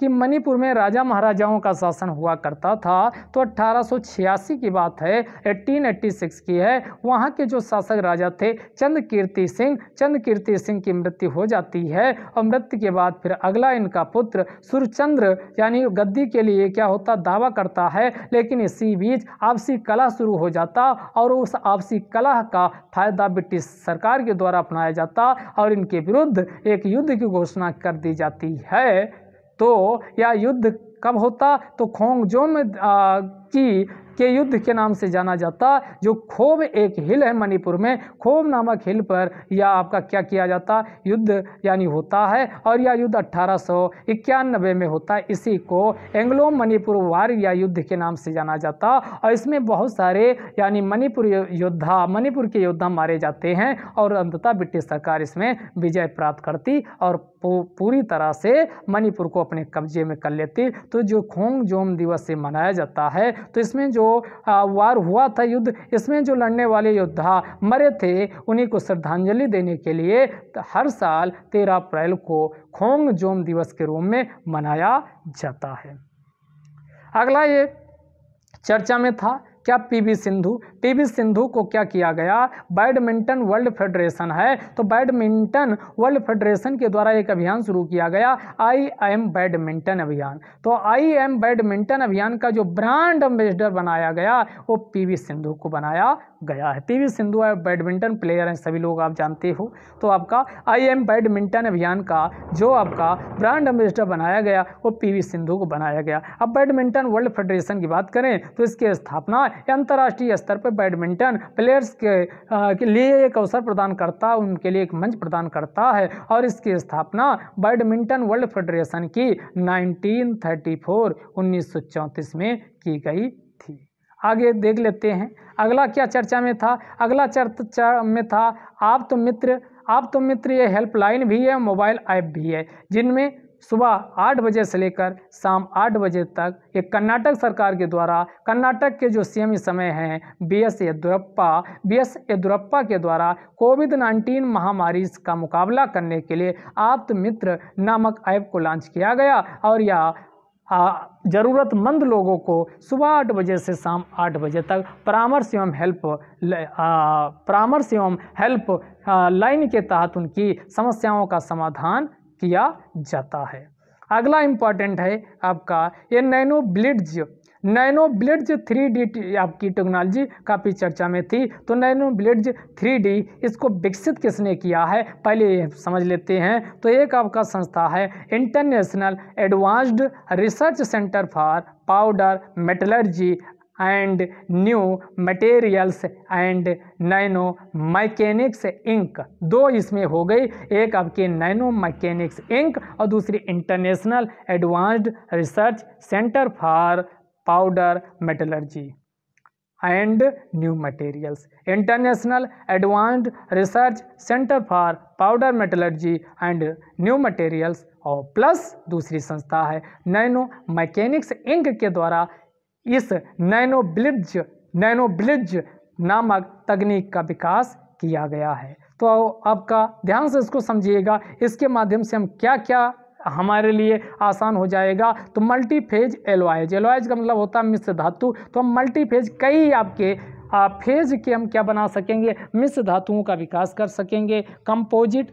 कि मणिपुर में राजा महाराजाओं का शासन हुआ करता था तो 1886 की बात है 1886 की है वहाँ के जो शासक राजा थे चंद कीर्ति सिंह चंद कीर्ति सिंह की मृत्यु हो जाती है और मृत्यु के बाद फिर अगला इनका पुत्र सुरचंद्र यानी गद्दी के लिए क्या होता दावा करता है लेकिन इसी बीच आपसी कला शुरू हो जाता और उस आपसी कला का फायदा ब्रिटिश सरकार के द्वारा द्वारा अपनाया जाता और इनके विरुद्ध एक युद्ध की घोषणा कर दी जाती है तो यह युद्ध कब होता तो खोंगजोम की के युद्ध के नाम से जाना जाता जो खोब एक हिल है मणिपुर में खोब नामक हिल पर यह आपका क्या किया जाता युद्ध यानी होता है और यह युद्ध अट्ठारह में होता है इसी को एंग्लो मणिपुर वार या युद्ध के नाम से जाना जाता और इसमें बहुत सारे यानी मणिपुर योद्धा मणिपुर के योद्धा मारे जाते हैं और अंततः ब्रिटिश सरकार इसमें विजय प्राप्त करती और पूरी तरह से मणिपुर को अपने कब्जे में कर लेती तो जो खोंग जोम दिवस से मनाया जाता है तो इसमें जो वार हुआ था युद्ध इसमें जो लड़ने वाले योद्धा मरे थे उन्हीं को श्रद्धांजलि देने के लिए हर साल तेरह अप्रैल को खोंग जोम दिवस के रूप में मनाया जाता है अगला ये चर्चा में था क्या पीवी सिंधु पीवी सिंधु को क्या किया गया बैडमिंटन वर्ल्ड फेडरेशन है तो बैडमिंटन वर्ल्ड फेडरेशन के द्वारा एक अभियान शुरू किया गया आई एम बैडमिंटन अभियान तो आई एम बैडमिंटन अभियान का जो ब्रांड एम्बेसडर बनाया गया वो पीवी सिंधु को बनाया गया है पीवी सिंधु बैडमिंटन प्लेयर हैं सभी लोग आप जानते हो तो आपका आई एम बैडमिंटन अभियान का जो आपका ब्रांड एम्बेसडर बनाया गया वो पी सिंधु को बनाया गया अब बैडमिंटन वर्ल्ड फेडरेशन की बात करें तो इसकी स्थापना है अंतर्राष्ट्रीय स्तर पर बैडमिंटन प्लेयर्स के, के लिए एक अवसर प्रदान करता है उनके लिए एक मंच प्रदान करता है और इसकी स्थापना बैडमिंटन वर्ल्ड फेडरेशन की 1934 1934 में की गई थी आगे देख लेते हैं अगला क्या चर्चा में था अगला चर्चा में था आप तो मित्र आप तो मित्र ये हेल्पलाइन भी है मोबाइल ऐप भी है जिनमें सुबह आठ बजे से लेकर शाम आठ बजे तक ये कर्नाटक सरकार के द्वारा कर्नाटक के जो सीएम इस समय हैं B S Yediyurappa B S Yediyurappa के द्वारा कोविड नाइन्टीन महामारी का मुकाबला करने के लिए आप्त मित्र नामक ऐप को लॉन्च किया गया और यह ज़रूरतमंद लोगों को सुबह आठ बजे से शाम आठ बजे तक परामर्श एवं हेल्प परामर्श एवं हेल्प लाइन के तहत उनकी समस्याओं का समाधान किया जाता है अगला इम्पॉर्टेंट है आपका ये nano blitz nano blitz three D आपकी टेक्नोलॉजी काफ़ी चर्चा में थी तो नैनो ब्लिड्ज थ्री डी इसको विकसित किसने किया है पहले ये समझ लेते हैं तो एक आपका संस्था है International Advanced Research Centre for Powder Metallurgy and New Materials and Nano Mechanics Inc दो इसमें हो गई एक आपके नैनो मैकेनिक्स इंक और दूसरी International Advanced Research Centre for Powder Metallurgy and New Materials International Advanced Research Centre for Powder Metallurgy and New Materials और plus दूसरी संस्था है नैनो मैकेनिक्स इंक के द्वारा इस नैनोब्लिज नैनोब्लिज नामक तकनीक का विकास किया गया है तो आपका ध्यान से इसको समझिएगा इसके माध्यम से हम क्या क्या हमारे लिए आसान हो जाएगा तो मल्टी फेज एलवाइज का मतलब होता है मिश्र धातु तो हम मल्टी फेज कई आपके फेज के हम क्या बना सकेंगे मिश्र धातुओं का विकास कर सकेंगे कंपोजिट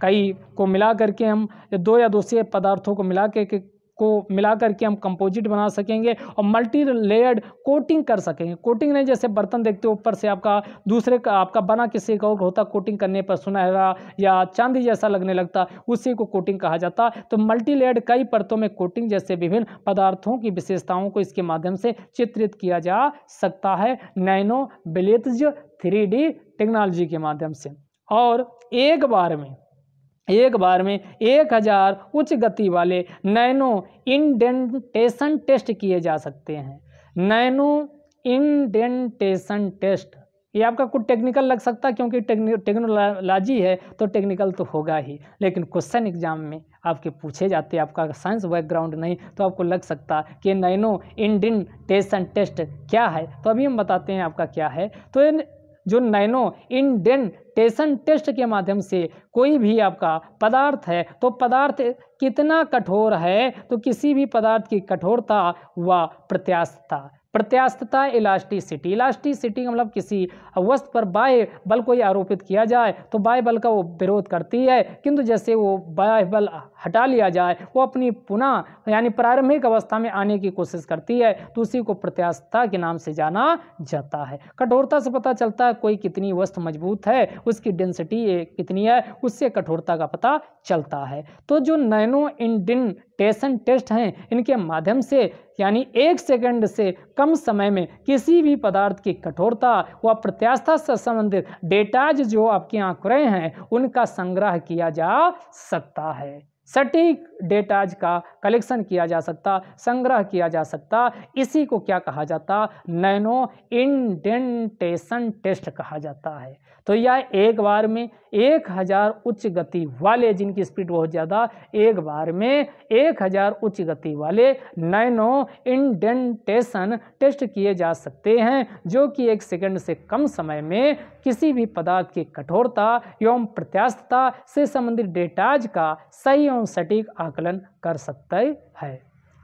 कई को मिला करके हम दो या दो से पदार्थों को मिला के, के को मिला करके हम कंपोजिट बना सकेंगे और मल्टी लेयर्ड कोटिंग कर सकेंगे कोटिंग नहीं जैसे बर्तन देखते हो ऊपर से आपका दूसरे का आपका बना किसी का और होता कोटिंग करने पर सुनहरा या चांदी जैसा लगने लगता उसी को कोटिंग कहा जाता तो मल्टी लेयर्ड कई परतों में कोटिंग जैसे विभिन्न पदार्थों की विशेषताओं को इसके माध्यम से चित्रित किया जा सकता है नैनो बिलेतज थ्री टेक्नोलॉजी के माध्यम से और एक बार में एक बार में एक हज़ार उच्च गति वाले नैनो इंडेंटेशन टेस्ट किए जा सकते हैं नैनो इंडेंटेशन टेस्ट ये आपका कुछ टेक्निकल लग सकता है क्योंकि टेक्नोलॉजी है तो टेक्निकल तो होगा ही लेकिन क्वेश्चन एग्जाम में आपके पूछे जाते आपका साइंस बैकग्राउंड नहीं तो आपको लग सकता कि nano indent test and test क्या है तो अभी हम बताते हैं आपका क्या है तो जो नैनो इंडेंटेशन टेस्ट के माध्यम से कोई भी आपका पदार्थ है तो पदार्थ कितना कठोर है तो किसी भी पदार्थ की कठोरता व प्रत्याशता प्रत्यास्थता इलास्टिसिटी इलास्टिसिटी मतलब किसी वस्तु पर बाह्य बल को आरोपित किया जाए तो बाह्य बल का वो विरोध करती है किंतु जैसे वो बाह्य बल हटा लिया जाए वो अपनी पुनः यानी प्रारंभिक अवस्था में आने की कोशिश करती है तो उसी को प्रत्यास्थता के नाम से जाना जाता है कठोरता से पता चलता है कोई कितनी वस्तु मजबूत है उसकी डेंसिटी कितनी है उससे कठोरता का पता चलता है तो जो नैनो इंडिन टेसन टेस्ट हैं इनके माध्यम से यानी एक सेकंड से कम समय में किसी भी पदार्थ की कठोरता व प्रत्यास्था से संबंधित डेटाज जो आपके आंकड़े हैं उनका संग्रह किया जा सकता है सटीक डेटाज का कलेक्शन किया जा सकता संग्रह किया जा सकता इसी को क्या कहा जाता नैनो इंडेंटेशन टेस्ट कहा जाता है तो यह एक बार में एक हज़ार उच्च गति वाले जिनकी स्पीड बहुत ज़्यादा एक बार में एक हज़ार उच्च गति वाले नैनो इंडेंटेशन टेस्ट किए जा सकते हैं जो कि एक सेकंड से कम समय में किसी भी पदार्थ की कठोरता एवं प्रत्यास्थता से संबंधित डेटाज का सही एवं सटीक आकलन कर सकता है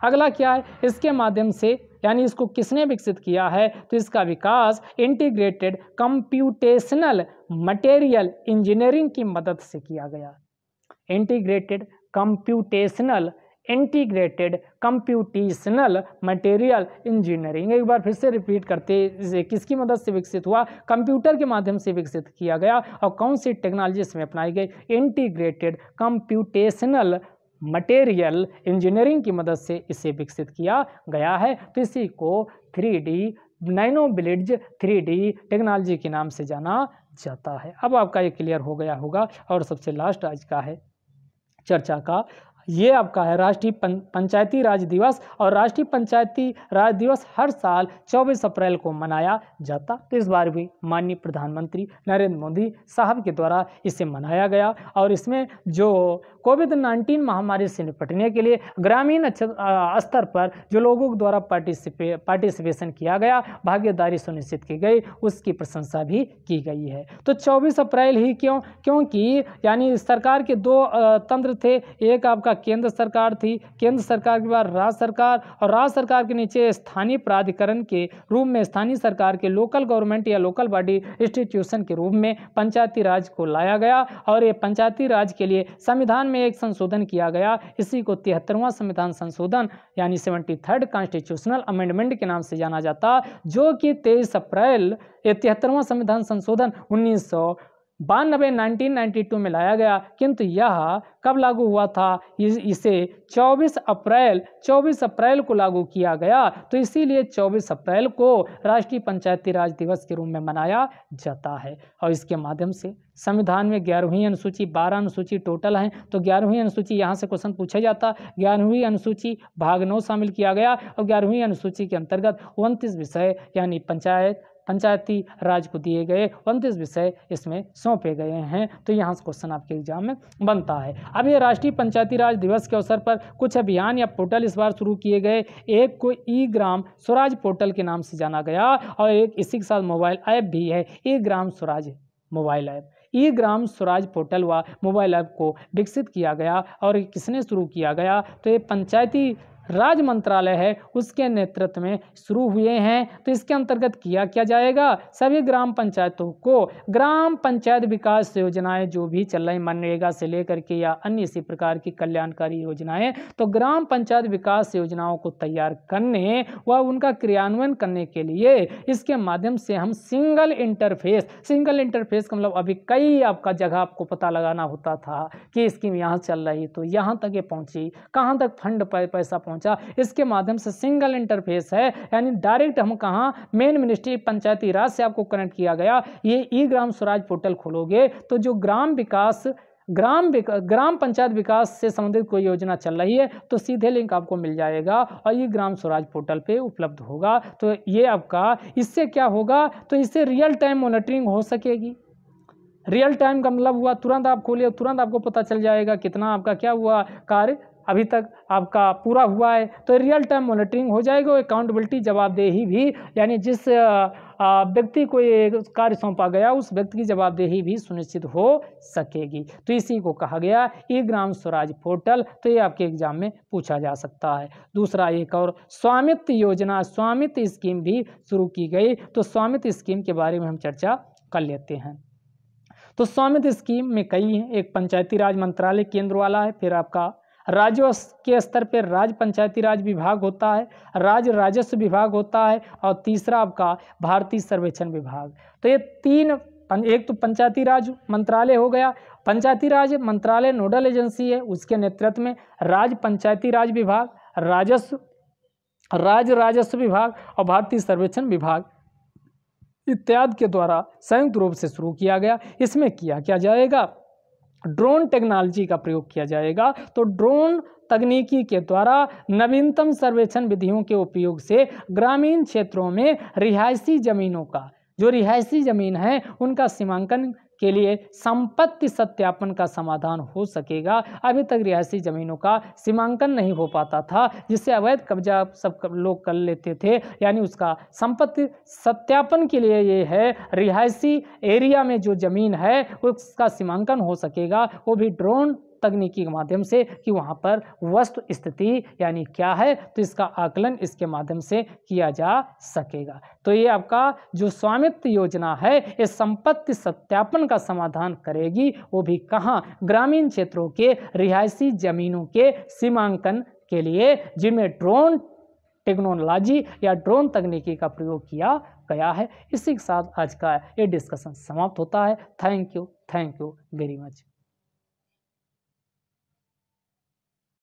अगला क्या है इसके माध्यम से यानी इसको किसने विकसित किया है तो इसका विकास इंटीग्रेटेड कंप्यूटेशनल मटेरियल इंजीनियरिंग की मदद से किया गया integrated computational integrated computational material engineering एक बार फिर से रिपीट करते इसे किसकी मदद से विकसित हुआ कंप्यूटर के माध्यम से विकसित किया गया और कौन सी टेक्नोलॉजी इसमें अपनाई गई इंटीग्रेटेड कंप्यूटेशनल मटेरियल इंजीनियरिंग की मदद से इसे विकसित किया गया है तो इसी को थ्री डी नाइनो ब्लिड्ज थ्री डी टेक्नोलॉजी के नाम से जाना जाता है अब आपका ये क्लियर हो गया होगा और सबसे लास्ट आज का है चर्चा का ये आपका है राष्ट्रीय पंचायती राज दिवस और राष्ट्रीय पंचायती राज दिवस हर साल 24 अप्रैल को मनाया जाता तो इस बार भी माननीय प्रधानमंत्री नरेंद्र मोदी साहब के द्वारा इसे मनाया गया और इसमें जो कोविड नाइन्टीन महामारी से निपटने के लिए ग्रामीण स्तर पर जो लोगों द्वारा पार्टिसिपे पार्टिसिपेशन किया गया भागीदारी सुनिश्चित की गई उसकी प्रशंसा भी की गई है तो 24 अप्रैल ही क्यों क्योंकि यानी सरकार के दो तंत्र थे एक आपका केंद्र सरकार थी केंद्र सरकार के बाद राज्य सरकार और राज्य सरकार के नीचे स्थानीय प्राधिकरण के रूप में स्थानीय सरकार के लोकल गवर्नमेंट या लोकल बॉडी इंस्टीट्यूशन के रूप में पंचायती राज को लाया गया और ये पंचायती राज के लिए संविधान में एक संशोधन किया गया इसी को तिहत्तरवां संविधान संशोधन यानी सेवेंटी थर्ड कॉन्स्टिट्यूशनल अमेंडमेंट के नाम से जाना जाता जो कि तेईस अप्रैल तिहत्तरवां संविधान संशोधन उन्नीस बानबे 1992 में लाया गया किंतु यह कब लागू हुआ था इसे 24 अप्रैल 24 अप्रैल को लागू किया गया तो इसीलिए 24 अप्रैल को राष्ट्रीय पंचायती राज दिवस के रूप में मनाया जाता है और इसके माध्यम से संविधान में ग्यारहवीं अनुसूची बारह अनुसूची टोटल हैं तो ग्यारहवीं अनुसूची यहाँ से क्वेश्चन पूछा जाता ग्यारहवीं अनुसूची भाग नौ शामिल किया गया और ग्यारहवीं अनुसूची के अंतर्गत उनतीस विषय यानी पंचायत पंचायती राज को दिए गए उनतीस विषय इसमें सौंपे गए हैं तो यहाँ से क्वेश्चन आपके एग्जाम में बनता है अब ये राष्ट्रीय पंचायती राज दिवस के अवसर पर कुछ अभियान या पोर्टल इस बार शुरू किए गए एक को ई ग्राम स्वराज पोर्टल के नाम से जाना गया और एक इसी के साथ मोबाइल ऐप भी है e Gram Swaraj mobile app e Gram Swaraj portal व मोबाइल ऐप को विकसित किया गया और किसने शुरू किया गया तो ये पंचायती राज्य मंत्रालय है उसके नेतृत्व में शुरू हुए हैं तो इसके अंतर्गत किया क्या जाएगा सभी ग्राम पंचायतों को ग्राम पंचायत विकास योजनाएं जो भी चल रही मनरेगा से लेकर के या अन्य इसी प्रकार की कल्याणकारी योजनाएं तो ग्राम पंचायत विकास योजनाओं को तैयार करने व उनका क्रियान्वयन करने के लिए इसके माध्यम से हम सिंगल इंटरफेस सिंगल इंटरफेस का मतलब अभी कई आपका जगह आपको पता लगाना होता था कि स्कीम यहाँ चल रही तो यहाँ तक ये पहुँची कहाँ तक फंड पैसा पहुंचा इसके माध्यम से सिंगल इंटरफेस है यानी डायरेक्ट हम कहाँ मेन मिनिस्ट्री पंचायती राज से आपको कनेक्ट किया गया ये ई ग्राम स्वराज पोर्टल खोलोगे तो जो ग्राम विकास ग्राम ग्राम पंचायत विकास से संबंधित कोई योजना चल रही है तो सीधे लिंक आपको मिल जाएगा और ये ग्राम स्वराज पोर्टल पे उपलब्ध होगा तो ये आपका इससे क्या होगा तो इससे रियल टाइम मॉनिटरिंग हो सकेगी रियल टाइम का मतलब हुआ तुरंत आप खोलिए तुरंत आपको पता चल जाएगा कितना आपका क्या हुआ कार्य अभी तक आपका पूरा हुआ है तो रियल टाइम मॉनिटरिंग हो जाएगी और जवाबदेही भी यानी जिस व्यक्ति को ये कार्य सौंपा गया उस व्यक्ति की जवाबदेही भी सुनिश्चित हो सकेगी तो इसी को कहा गया ई ग्राम स्वराज पोर्टल तो ये आपके एग्जाम में पूछा जा सकता है दूसरा एक और स्वामित्व योजना स्वामित्व स्कीम भी शुरू की गई तो स्वामित्व स्कीम के बारे में हम चर्चा कर लेते हैं तो स्वामित्व स्कीम में कई हैं एक पंचायती राज मंत्रालय केंद्र वाला है फिर आपका राज्य के स्तर पर राज्य पंचायती राज विभाग होता है राज्य राजस्व विभाग होता है और तीसरा आपका भारतीय सर्वेक्षण विभाग तो ये तीन एक तो पंचायती राज मंत्रालय हो गया पंचायती राज मंत्रालय नोडल एजेंसी है उसके नेतृत्व में राज्य पंचायती राज विभाग राजस्व राज्य राजस्व विभाग और भारतीय सर्वेक्षण विभाग इत्यादि के द्वारा संयुक्त रूप से शुरू किया गया इसमें किया क्या जाएगा ड्रोन टेक्नोलॉजी का प्रयोग किया जाएगा तो ड्रोन तकनीकी के द्वारा नवीनतम सर्वेक्षण विधियों के उपयोग से ग्रामीण क्षेत्रों में रिहायशी ज़मीनों का जो रिहायशी ज़मीन है उनका सीमांकन के लिए संपत्ति सत्यापन का समाधान हो सकेगा अभी तक रिहायशी जमीनों का सीमांकन नहीं हो पाता था जिससे अवैध कब्जा सब लोग कर लेते थे यानी उसका संपत्ति सत्यापन के लिए ये है रिहायशी एरिया में जो ज़मीन है उसका सीमांकन हो सकेगा वो भी ड्रोन तकनीकी के माध्यम से कि वहाँ पर वस्तु स्थिति यानी क्या है तो इसका आकलन इसके माध्यम से किया जा सकेगा तो ये आपका जो स्वामित्व योजना है ये संपत्ति सत्यापन का समाधान करेगी वो भी कहाँ ग्रामीण क्षेत्रों के रिहायशी जमीनों के सीमांकन के लिए जिनमें ड्रोन टेक्नोलॉजी या ड्रोन तकनीकी का प्रयोग किया गया है इसी के साथ आज का ये डिस्कशन समाप्त होता है thank you thank you very much